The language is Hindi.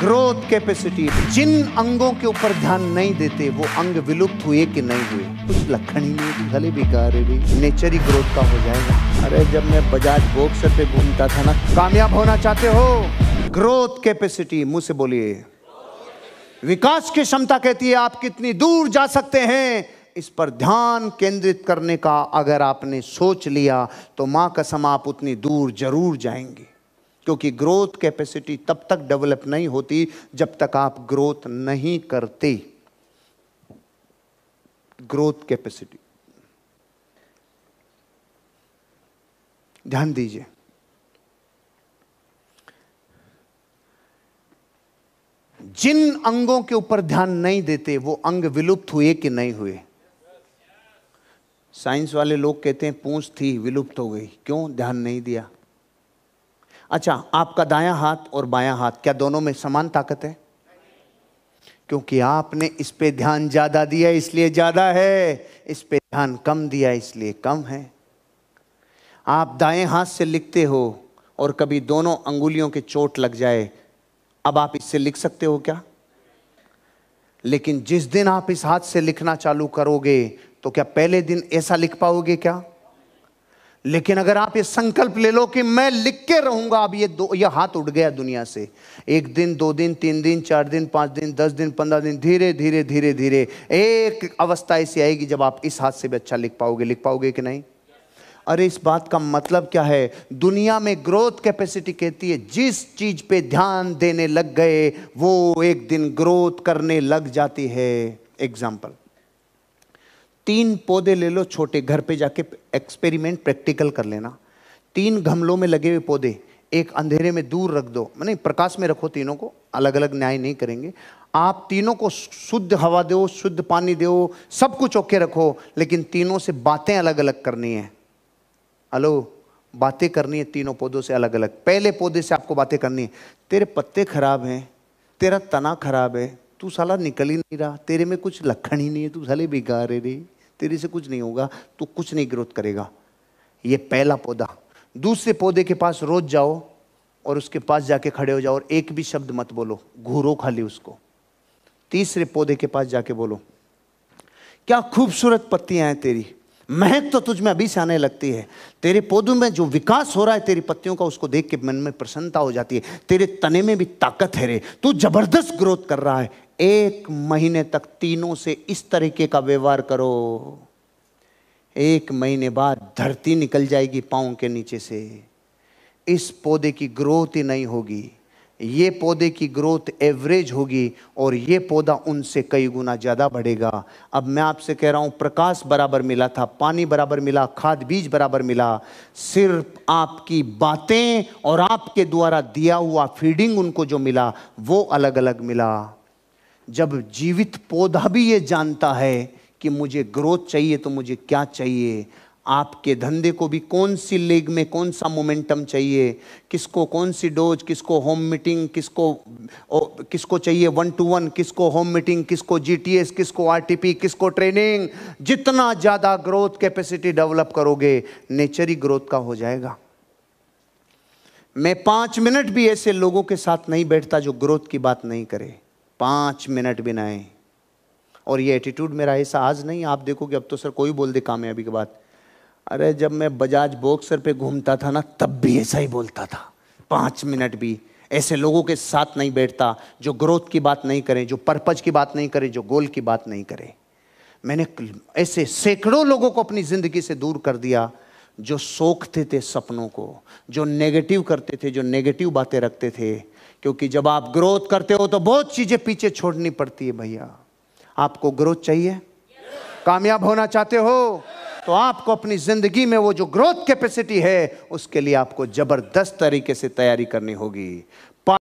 ग्रोथ कैपेसिटी जिन अंगों के ऊपर ध्यान नहीं देते वो अंग विलुप्त हुए कि नहीं हुए कुछ लक्षण ही नहीं भले बेकार भी नेचर ही ग्रोथ का हो जाएगा अरे जब मैं बजाज बॉक्सर पे घूमता था ना कामयाब होना चाहते हो ग्रोथ कैपेसिटी मुंह से बोलिए विकास की क्षमता कहती है आप कितनी दूर जा सकते हैं इस पर ध्यान केंद्रित करने का अगर आपने सोच लिया तो माँ कसम आप उतनी दूर जरूर जाएंगे क्योंकि ग्रोथ कैपेसिटी तब तक डेवलप नहीं होती जब तक आप ग्रोथ नहीं करते ग्रोथ कैपेसिटी ध्यान दीजिए जिन अंगों के ऊपर ध्यान नहीं देते वो अंग विलुप्त हुए कि नहीं हुए साइंस वाले लोग कहते हैं पूंछ थी विलुप्त हो गई क्यों ध्यान नहीं दिया अच्छा आपका दायां हाथ और बायां हाथ क्या दोनों में समान ताकत है क्योंकि आपने इस पे ध्यान ज़्यादा दिया इसलिए ज़्यादा है इस पे ध्यान कम दिया इसलिए कम है आप दाएं हाथ से लिखते हो और कभी दोनों अंगुलियों के चोट लग जाए अब आप इससे लिख सकते हो क्या लेकिन जिस दिन आप इस हाथ से लिखना चालू करोगे तो क्या पहले दिन ऐसा लिख पाओगे क्या लेकिन अगर आप ये संकल्प ले लो कि मैं लिख के रहूंगा अब ये दो ये हाथ उठ गया दुनिया से एक दिन दो दिन तीन दिन चार दिन पांच दिन दस दिन पंद्रह दिन धीरे धीरे धीरे धीरे एक अवस्था ऐसी आएगी जब आप इस हाथ से भी अच्छा लिख पाओगे लिख पाओगे कि नहीं अरे इस बात का मतलब क्या है दुनिया में ग्रोथ कैपेसिटी कहती है जिस चीज पे ध्यान देने लग गए वो एक दिन ग्रोथ करने लग जाती है एग्जाम्पल तीन पौधे ले लो छोटे घर पे जाके एक्सपेरिमेंट प्रैक्टिकल कर लेना तीन गमलों में लगे हुए पौधे एक अंधेरे में दूर रख दो मैंने प्रकाश में रखो तीनों को अलग अलग न्याय नहीं करेंगे आप तीनों को शुद्ध हवा दो शुद्ध पानी दो सब कुछ ओके रखो लेकिन तीनों से बातें अलग अलग करनी है हेलो बातें करनी है तीनों पौधों से अलग अलग पहले पौधे से आपको बातें करनी है तेरे पत्ते खराब हैं तेरा तना खराब है तू साला निकल ही नहीं रहा तेरे में कुछ लखन ही नहीं है तू साले बिगा रे रही तेरे से कुछ नहीं होगा तो कुछ नहीं ग्रोथ करेगा ये पहला पौधा दूसरे पौधे के पास रोज जाओ और उसके पास जाके खड़े हो जाओ और एक भी शब्द मत बोलो घूरो खाली उसको तीसरे पौधे के पास जाके बोलो क्या खूबसूरत पत्तियां हैं तेरी महक तो तुझ में अभी से आने लगती है तेरे पौधों में जो विकास हो रहा है तेरी पत्तियों का उसको देख के मन में प्रसन्नता हो जाती है तेरे तने में भी ताकत है रे तू जबरदस्त ग्रोथ कर रहा है एक महीने तक तीनों से इस तरीके का व्यवहार करो एक महीने बाद धरती निकल जाएगी पाओ के नीचे से इस पौधे की ग्रोथ ही नहीं होगी ये पौधे की ग्रोथ एवरेज होगी और ये पौधा उनसे कई गुना ज़्यादा बढ़ेगा अब मैं आपसे कह रहा हूँ प्रकाश बराबर मिला था पानी बराबर मिला खाद बीज बराबर मिला सिर्फ आपकी बातें और आपके द्वारा दिया हुआ फीडिंग उनको जो मिला वो अलग अलग मिला जब जीवित पौधा भी ये जानता है कि मुझे ग्रोथ चाहिए तो मुझे क्या चाहिए आपके धंधे को भी कौन सी लीग में कौन सा मोमेंटम चाहिए किसको कौन सी डोज किसको होम मीटिंग किसको ओ, किसको चाहिए वन टू वन किसको होम मीटिंग किसको जीटीएस किसको आरटीपी किसको ट्रेनिंग जितना ज़्यादा ग्रोथ कैपेसिटी डेवलप करोगे नेचर ही ग्रोथ का हो जाएगा मैं पाँच मिनट भी ऐसे लोगों के साथ नहीं बैठता जो ग्रोथ की बात नहीं करे पाँच मिनट भी ना और ये एटीट्यूड मेरा ऐसा आज नहीं आप देखोगे अब तो सर कोई बोल दे कामयाबी की बात अरे जब मैं बजाज बॉक्सर पे घूमता था ना तब भी ऐसा ही बोलता था पाँच मिनट भी ऐसे लोगों के साथ नहीं बैठता जो ग्रोथ की बात नहीं करें जो पर्पज की बात नहीं करें जो गोल की बात नहीं करें मैंने ऐसे सैकड़ों लोगों को अपनी ज़िंदगी से दूर कर दिया जो सोखते थे सपनों को जो नेगेटिव करते थे जो नेगेटिव बातें रखते थे क्योंकि जब आप ग्रोथ करते हो तो बहुत चीज़ें पीछे छोड़नी पड़ती है भैया आपको ग्रोथ चाहिए कामयाब होना चाहते हो तो आपको अपनी ज़िंदगी में वो जो ग्रोथ कैपेसिटी है उसके लिए आपको ज़बरदस्त तरीके से तैयारी करनी होगी